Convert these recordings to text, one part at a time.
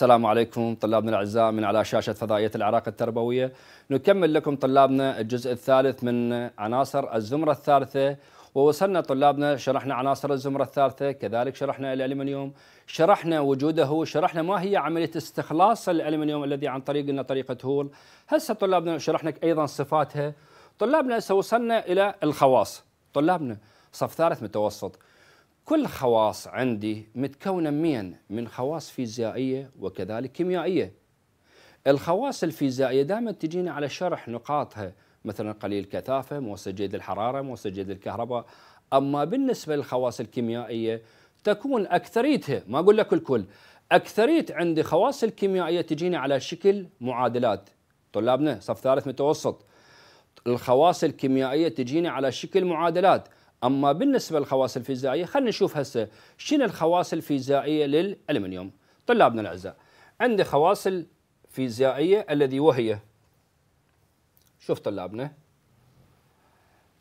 السلام عليكم طلابنا الأعزاء من على شاشة فضائية العراق التربوية نكمل لكم طلابنا الجزء الثالث من عناصر الزمرة الثالثة ووصلنا طلابنا شرحنا عناصر الزمرة الثالثة كذلك شرحنا الألمنيوم شرحنا وجوده شرحنا ما هي عملية استخلاص الألمنيوم الذي عن طريق طريقة هول هسه طلابنا شرحنا أيضا صفاتها طلابنا هسه وصلنا إلى الخواص طلابنا صف ثالث متوسط كل خواص عندي متكونة من من خواص فيزيائية وكذلك كيميائية الخواص الفيزيائية دائما تجينا على شرح نقاطها مثلا قليل الكثافة موصل جيد الحرارة موصل جيد الكهرباء أما بالنسبة للخواص الكيميائية تكون أكثريتها ما أقول لك الكل أكثريت عندي خواص الكيميائية تجينا على شكل معادلات طلابنا صف ثالث متوسط الخواص الكيميائية تجينا على شكل معادلات اما بالنسبه للخواص الفيزيائيه خلينا نشوف هسه شنو الخواص الفيزيائيه للالمنيوم طلابنا الاعزاء عندي خواص الفيزيائيه الذي وهي شوف طلابنا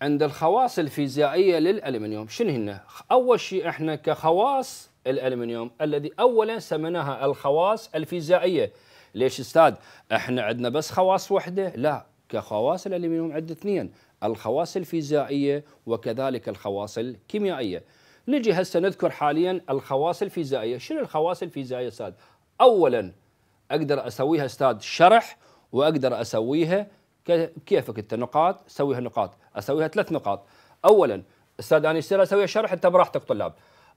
عند الخواص الفيزيائيه للالمنيوم شنو هن اول شيء احنا كخواص الالمنيوم الذي اولا سميناها الخواص الفيزيائيه ليش استاذ احنا عندنا بس خواص واحده لا كخواص الالمنيوم عندنا اثنين الخواص الفيزيائيه وكذلك الخواص الكيميائيه. نجي هسه نذكر حاليا الخواص الفيزيائيه، شنو الخواص الفيزيائيه استاذ؟ اولا اقدر اسويها استاذ شرح واقدر اسويها كيفك انت نقاط سويها نقاط، اسويها ثلاث نقاط. اولا استاذ انا يصير اسويها شرح انت براحتك طلاب.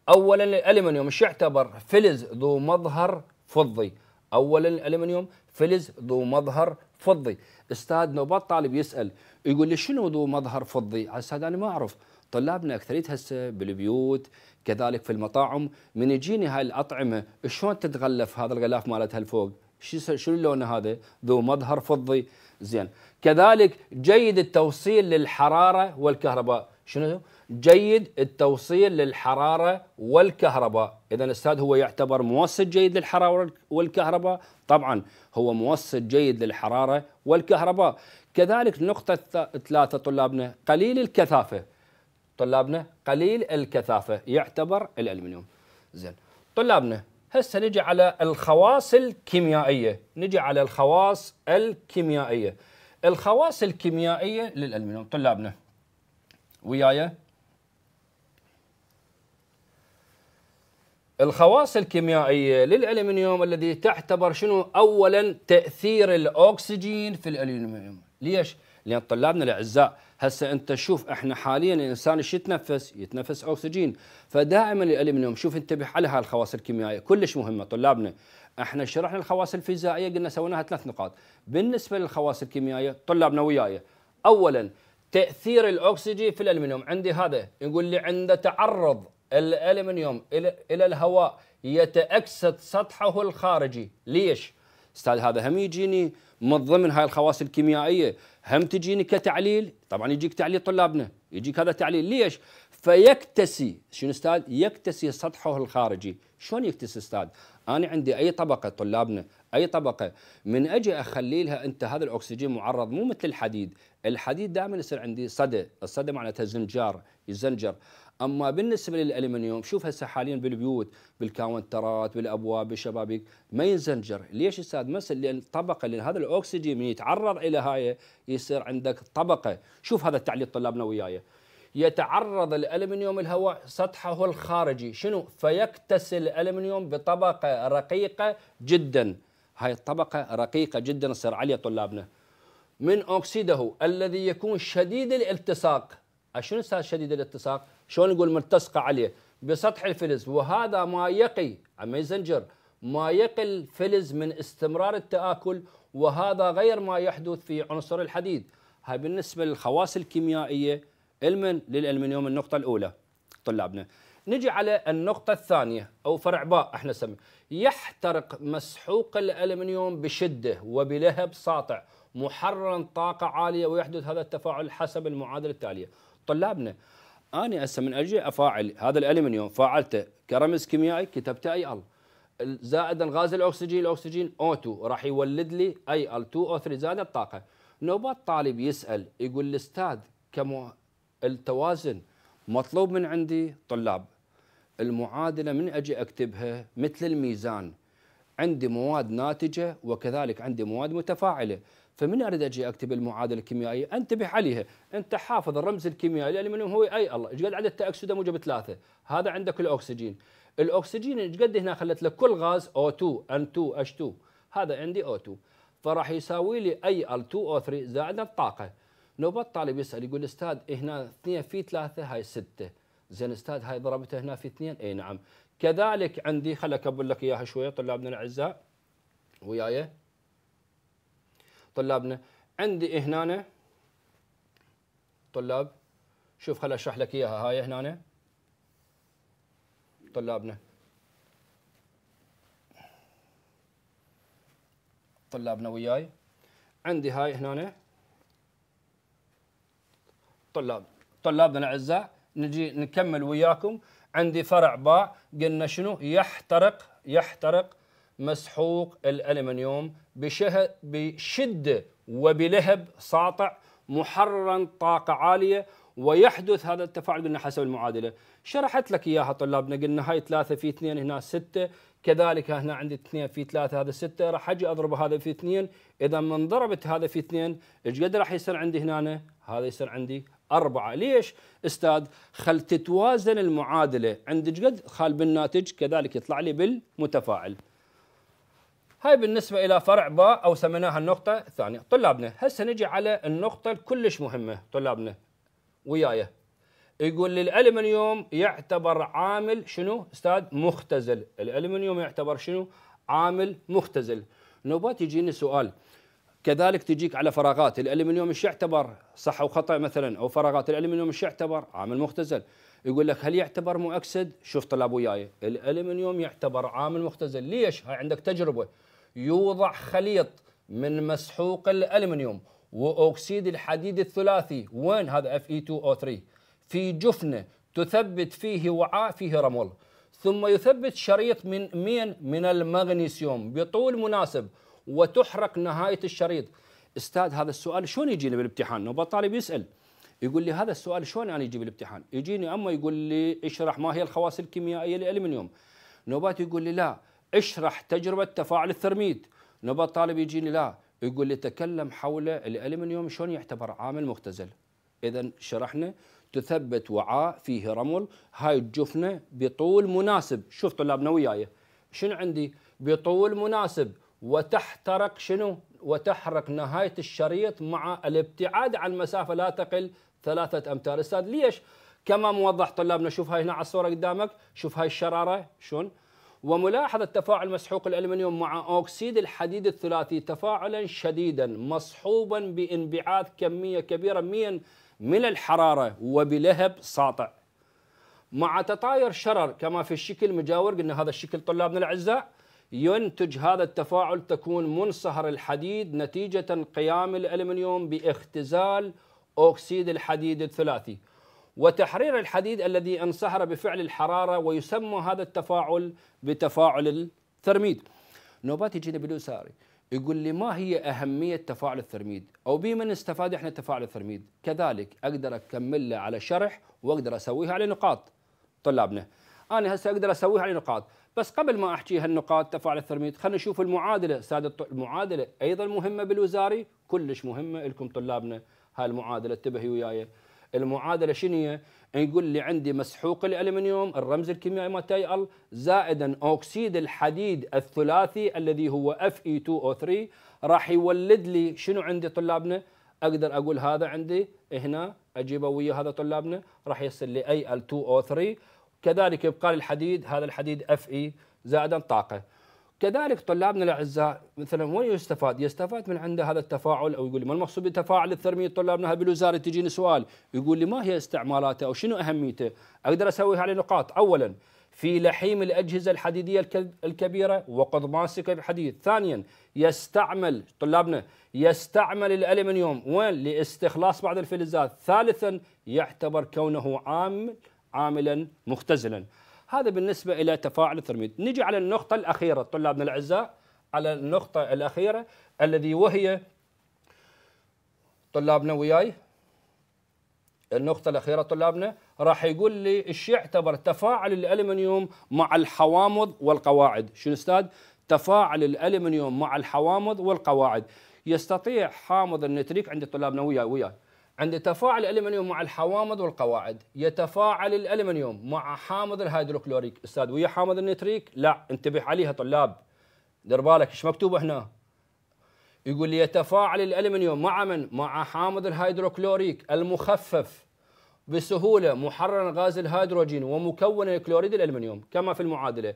اولا الالمنيوم ايش يعتبر؟ فلز ذو مظهر فضي. اولا الالمنيوم فلز ذو مظهر فضي استاذ نوبات طالب يسال يقول لي شنو ذو مظهر فضي استاذ انا ما اعرف طلابنا اكثريت هسه بالبيوت كذلك في المطاعم من يجيني هاي الاطعمه شلون تتغلف هذا الغلاف مالتها الفوق شو شو اللون هذا ذو مظهر فضي زين كذلك جيد التوصيل للحراره والكهرباء شنو جيد التوصيل للحراره والكهرباء اذا الاستاذ هو يعتبر موصل جيد للحراره والكهرباء طبعا هو موصل جيد للحراره والكهرباء كذلك النقطه ثلاثه طلابنا قليل الكثافه طلابنا قليل الكثافه يعتبر الالمنيوم زين طلابنا هسه نجي على الخواص الكيميائيه نجي على الخواص الكيميائيه الخواص الكيميائيه للالمنيوم طلابنا وياي الخواص الكيميائية للألمنيوم الذي تعتبر شنو أولا تأثير الأكسجين في الألمنيوم ليش؟ لأن طلابنا الأعزاء هسا أنت شوف إحنا حاليا الإنسان شو يتنفس؟ يتنفس أكسجين فدائما الألمنيوم شوف انتبه على هالخواص الكيميائية كلش مهمة طلابنا احنا شرحنا الخواص الفيزيائية قلنا سويناها ثلاث نقاط بالنسبة للخواص الكيميائية طلابنا وياي أولا تاثير الاكسجين في الالمنيوم عندي هذا يقول لي عند تعرض الالمنيوم الى الهواء يتاكسد سطحه الخارجي ليش استاذ هذا هم يجيني من ضمن هاي الخواص الكيميائيه هم تجيني كتعليل طبعا يجيك تعليل طلابنا يجيك هذا تعليل ليش فيكتسي شنو استاذ يكتسي سطحه الخارجي شلون يكتسي استاذ انا عندي اي طبقه طلابنا اي طبقه من اجي اخلي لها انت هذا الاكسجين معرض مو مثل الحديد الحديد دائما يصير عندي صدى الصدى معناتها زنجار يزنجر اما بالنسبه للالمنيوم شوف هسه حاليا بالبيوت بالكاونترات بالابواب بالشبابيك ما ينزنجر ليش استاذ مثل لان طبقه لان هذا الاكسجين من يتعرض الى هاي يصير عندك طبقه شوف هذا التعليق طلابنا وياي يتعرض الالمنيوم الهواء سطحه الخارجي شنو فيكتسي الالمنيوم بطبقه رقيقه جدا هاي الطبقة رقيقة جدا تصير عليها طلابنا من أكسيده الذي يكون شديد الالتصاق شنو صار شديد الالتصاق؟ شلون نقول ملتصقة عليه بسطح الفلز وهذا ما يقي عما يزنجر ما يقي الفلز من استمرار التآكل وهذا غير ما يحدث في عنصر الحديد هاي بالنسبة للخواص الكيميائية المن للألمنيوم النقطة الأولى طلابنا نجي على النقطة الثانية أو فرع باء احنا نسميه يحترق مسحوق الألمنيوم بشدة وبلهب ساطع محررا طاقة عالية ويحدث هذا التفاعل حسب المعادلة التالية طلابنا أنا هسه من أجي أفاعل هذا الألمنيوم فاعلته كرمز كيميائي كتبته أي ال زائد غاز الأكسجين الأكسجين O2 راح يولد لي أي ال 2 O3 زائد الطاقة نوبات طالب يسأل يقول الأستاذ كم التوازن مطلوب من عندي طلاب المعادلة من أجي أكتبها مثل الميزان عندي مواد ناتجة وكذلك عندي مواد متفاعلة فمن أريد أجي أكتب المعادلة الكيميائية انتبه عليها أنت حافظ الرمز الكيميائي الألمنيوم هو أي الله إيش قد عدد تأكسده موجب ثلاثة هذا عندك الأكسجين الأكسجين إيش قد هنا خلت لك كل غاز O2 N2 H2 هذا عندي O2 فراح يساوي لي أي L2 O3 زائد الطاقة نوبة الطالب يسأل يقول أستاذ هنا 2 في 3 هاي 6 زين استاذ هاي ضربته هنا في اثنين اي نعم كذلك عندي خل اقول لك اياها شويه طلابنا الاعزاء وياي طلابنا عندي إيه هنا طلاب شوف خل اشرح لك اياها هاي هنا طلابنا طلابنا وياي عندي هاي هنا طلاب طلابنا الاعزاء نجي نكمل وياكم عندي فرع باع قلنا شنو يحترق يحترق مسحوق الالمنيوم بشده وبلهب ساطع محررا طاقه عاليه ويحدث هذا التفاعل قلنا حسب المعادله شرحت لك اياها طلابنا قلنا هاي 3 في 2 هنا 6 كذلك هنا عندي 2 في 3 هذا 6 راح اجي اضرب هذا في 2 اذا من ضربت هذا في 2 ايش قد راح يصير عندي هنا هذا يصير عندي أربعة ليش أستاذ خل تتوازن المعادلة عندك قد خال بالناتج كذلك يطلع لي بالمتفاعل هاي بالنسبة إلى فرع باء أو سميناها النقطة الثانية طلابنا هسه نجي على النقطة الكلش مهمة طلابنا وياي يقول لي الألمنيوم يعتبر عامل شنو أستاذ مختزل الألمنيوم يعتبر شنو عامل مختزل نوبات يجيني سؤال كذلك تجيك على فراغات الالمنيوم ايش يعتبر صح وخطا مثلا او فراغات الالمنيوم ايش يعتبر عامل مختزل يقول لك هل يعتبر مؤكسد شوف طلاب وياي الالمنيوم يعتبر عامل مختزل ليش هاي عندك تجربه يوضع خليط من مسحوق الالمنيوم واكسيد الحديد الثلاثي وين هذا اف اي 2 او 3 في جفنه تثبت فيه وعاء فيه رمل ثم يثبت شريط من مين من المغنيسيوم بطول مناسب وتحرق نهايه الشريط استاذ هذا السؤال شلون يجيني بالامتحان نوبه طالب يسال يقول لي هذا السؤال شلون انا يعني يجي بالامتحان يجيني اما يقول لي اشرح ما هي الخواص الكيميائيه للالمنيوم نوبات يقول لي لا اشرح تجربه تفاعل الثرميد نوبات طالب يجيني لا يقول لي تكلم حول الالمنيوم شلون يعتبر عامل مختزل اذا شرحنا تثبت وعاء فيه رمل هاي الجفنه بطول مناسب شوف طلابنا وياي شنو عندي بطول مناسب وتحترق شنو وتحرق نهايه الشريط مع الابتعاد عن مسافه لا تقل ثلاثه امتار استاذ ليش كما موضح طلابنا شوف هاي هنا على الصوره قدامك شوف هاي الشراره شلون وملاحظة تفاعل مسحوق الألمنيوم مع أوكسيد الحديد الثلاثي تفاعلا شديدا مصحوبا بانبعاث كمية كبيرة من من الحرارة وبلهب ساطع مع تطاير شرر كما في الشكل مجاور قلنا هذا الشكل طلابنا الأعزاء ينتج هذا التفاعل تكون منصهر الحديد نتيجة قيام الألمنيوم باختزال أكسيد الحديد الثلاثي وتحرير الحديد الذي انصهر بفعل الحرارة ويسمى هذا التفاعل بتفاعل الثرميد نوبات يجينا باليساري يقول لي ما هي أهمية تفاعل الثرميد أو بما نستفاد إحنا تفاعل الثرميد كذلك أقدر أكمل له على شرح وأقدر أسويها على نقاط طلابنا أنا هسه أقدر أسويها على نقاط بس قبل ما احكي هالنقاط تفاعل الترميد خلينا نشوف المعادله ساده المعادله ايضا مهمه بالوزاري كلش مهمه لكم طلابنا هاي المعادله انتبهي وياي المعادله شنو هي؟ يقول لي عندي مسحوق الالمنيوم الرمز الكيميائي مال تي ال زائدا اكسيد الحديد الثلاثي الذي هو اف اي 2 او 3 راح يولد لي شنو عندي طلابنا؟ اقدر اقول هذا عندي هنا اجيبه ويا هذا طلابنا راح يصير لي اي ال 2 او 3 كذلك يبقى الحديد هذا الحديد اف اي e زائدا طاقه كذلك طلابنا الاعزاء مثلا وين يستفاد؟ يستفاد من عنده هذا التفاعل او يقول لي ما المقصود بتفاعل الثرمي طلابنا بالوزاره تجيني سؤال يقول لي ما هي استعمالاته او شنو اهميته؟ اقدر اسويها على نقاط، اولا في لحيم الأجهزة الحديدية الكبيرة وقد ماسك الحديد ثانيا يستعمل طلابنا يستعمل الألمنيوم وين لإستخلاص بعض الفلزات ثالثا يعتبر كونه عام عاملا مختزلا هذا بالنسبة إلى تفاعل الترميد نجي على النقطة الأخيرة طلابنا الأعزاء على النقطة الأخيرة الذي وهي طلابنا وياي النقطة الأخيرة طلابنا راح يقول لي ايش يعتبر تفاعل الألمنيوم مع الحوامض والقواعد شنو أستاذ تفاعل الألمنيوم مع الحوامض والقواعد يستطيع حامض النتريك عند طلابنا وياي وياي عند تفاعل الالمنيوم مع الحوامض والقواعد يتفاعل الالمنيوم مع حامض الهيدروكلوريك استاذ ويا حامض النتريك لا انتبه عليها طلاب دير بالك ايش مكتوب هنا يقول لي يتفاعل الالمنيوم مع من مع حامض الهيدروكلوريك المخفف بسهوله محررا غاز الهيدروجين ومكون الكلوريد الالمنيوم كما في المعادله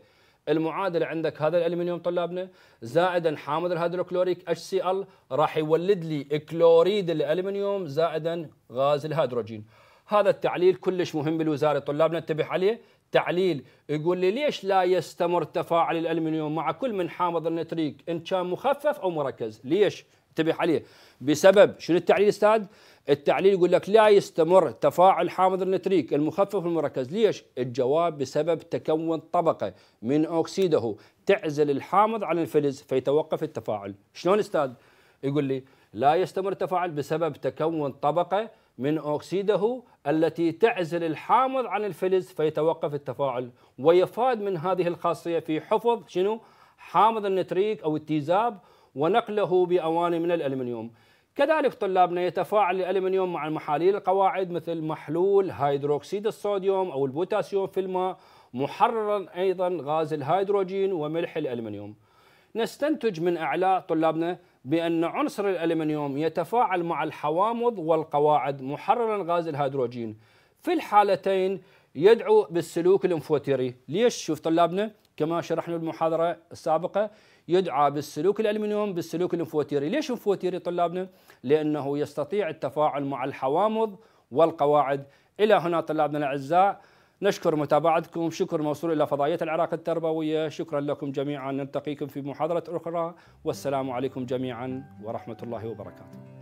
المعادله عندك هذا الالمنيوم طلابنا زائدا حامض الهيدروكلوريك اتش سي ال راح يولد لي كلوريد الالمنيوم زائدا غاز الهيدروجين هذا التعليل كلش مهم بالوزاره طلابنا انتبه عليه تعليل يقول لي ليش لا يستمر تفاعل الالمنيوم مع كل من حامض النتريك ان كان مخفف او مركز ليش انتبه عليه بسبب شنو التعليل استاذ التعليل يقول لك لا يستمر تفاعل حامض النتريك المخفف المركز ليش الجواب بسبب تكون طبقة من أكسيده تعزل الحامض عن الفلز فيتوقف التفاعل شلون أستاذ يقول لي لا يستمر التفاعل بسبب تكون طبقة من أكسيده التي تعزل الحامض عن الفلز فيتوقف التفاعل ويفاد من هذه الخاصية في حفظ شنو حامض النتريك أو التيزاب ونقله بأواني من الألمنيوم كذلك طلابنا يتفاعل الألمنيوم مع المحاليل القواعد مثل محلول هيدروكسيد الصوديوم أو البوتاسيوم في الماء محررا أيضا غاز الهيدروجين وملح الألمنيوم نستنتج من أعلى طلابنا بأن عنصر الألمنيوم يتفاعل مع الحوامض والقواعد محررا غاز الهيدروجين في الحالتين يدعو بالسلوك الانفوتيري ليش شوف طلابنا كما شرحنا المحاضرة السابقة يدعى بالسلوك الالمنيوم بالسلوك الانفوتيري ليش انفوتيري طلابنا لانه يستطيع التفاعل مع الحوامض والقواعد الى هنا طلابنا الاعزاء نشكر متابعتكم شكر موصول الى فضائيه العراق التربويه شكرا لكم جميعا نلتقيكم في محاضره اخرى والسلام عليكم جميعا ورحمه الله وبركاته